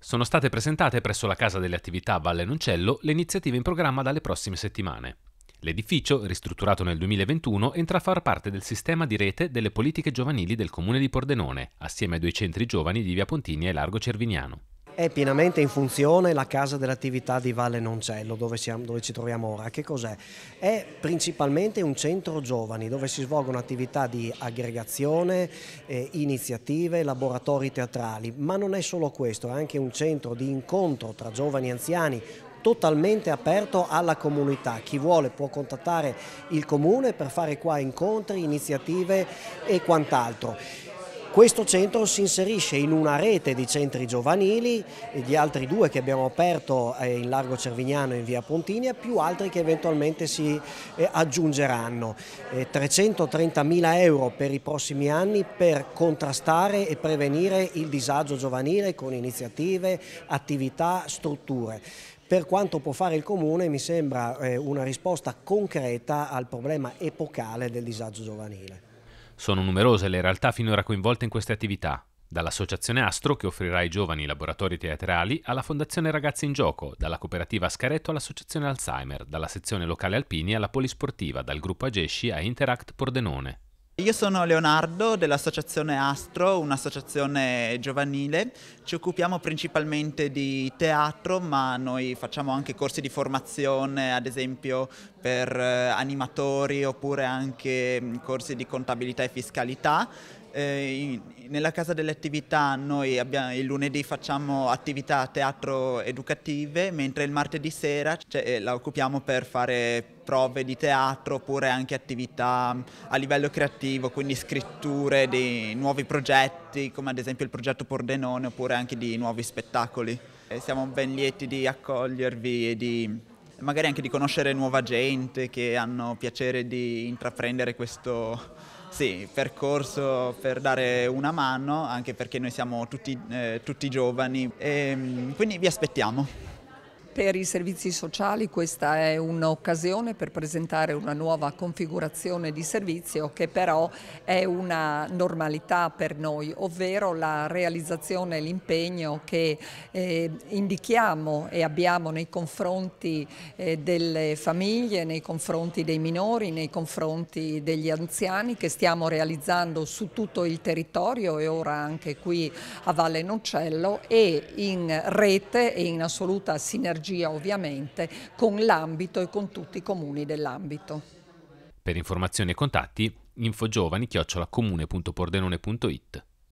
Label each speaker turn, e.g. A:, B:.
A: Sono state presentate presso la Casa delle Attività Valle Noncello le iniziative in programma dalle prossime settimane. L'edificio, ristrutturato nel 2021, entra a far parte del sistema di rete delle politiche giovanili del comune di Pordenone, assieme ai due centri giovani di Via Pontini e Largo Cervignano.
B: È pienamente in funzione la casa dell'attività di Valle Noncello, dove, siamo, dove ci troviamo ora. Che cos'è? È principalmente un centro giovani, dove si svolgono attività di aggregazione, eh, iniziative, laboratori teatrali, ma non è solo questo, è anche un centro di incontro tra giovani e anziani, totalmente aperto alla comunità. Chi vuole può contattare il comune per fare qua incontri, iniziative e quant'altro. Questo centro si inserisce in una rete di centri giovanili, di altri due che abbiamo aperto eh, in Largo Cervignano e in Via Pontinia, più altri che eventualmente si eh, aggiungeranno. 330.000 eh, euro per i prossimi anni per contrastare e prevenire il disagio giovanile con iniziative, attività, strutture per quanto può fare il Comune mi sembra una risposta concreta al problema epocale del disagio giovanile.
A: Sono numerose le realtà finora coinvolte in queste attività, dall'Associazione Astro che offrirà ai giovani laboratori teatrali, alla Fondazione Ragazzi in Gioco, dalla cooperativa Scaretto all'Associazione Alzheimer, dalla sezione locale Alpini alla Polisportiva, dal gruppo Agesci a Interact Pordenone.
C: Io sono Leonardo dell'associazione Astro, un'associazione giovanile. Ci occupiamo principalmente di teatro, ma noi facciamo anche corsi di formazione, ad esempio per eh, animatori oppure anche mm, corsi di contabilità e fiscalità. Eh, nella casa delle attività noi abbiamo, il lunedì facciamo attività teatro educative, mentre il martedì sera ce, cioè, eh, la occupiamo per fare prove di teatro oppure anche attività a livello creativo, quindi scritture di nuovi progetti come ad esempio il progetto Pordenone oppure anche di nuovi spettacoli. E siamo ben lieti di accogliervi e di magari anche di conoscere nuova gente che hanno piacere di intraprendere questo sì, percorso per dare una mano, anche perché noi siamo tutti, eh, tutti giovani, e, mm, quindi vi aspettiamo.
D: Per i servizi sociali questa è un'occasione per presentare una nuova configurazione di servizio che però è una normalità per noi, ovvero la realizzazione e l'impegno che eh, indichiamo e abbiamo nei confronti eh, delle famiglie, nei confronti dei minori, nei confronti degli anziani che stiamo realizzando su tutto il territorio e ora anche qui a Valle Noncello e in rete e in assoluta sinergia sinergia ovviamente con l'ambito e con tutti i comuni dell'ambito.
A: Per informazioni e contatti infogiovani-comune.pordenone.it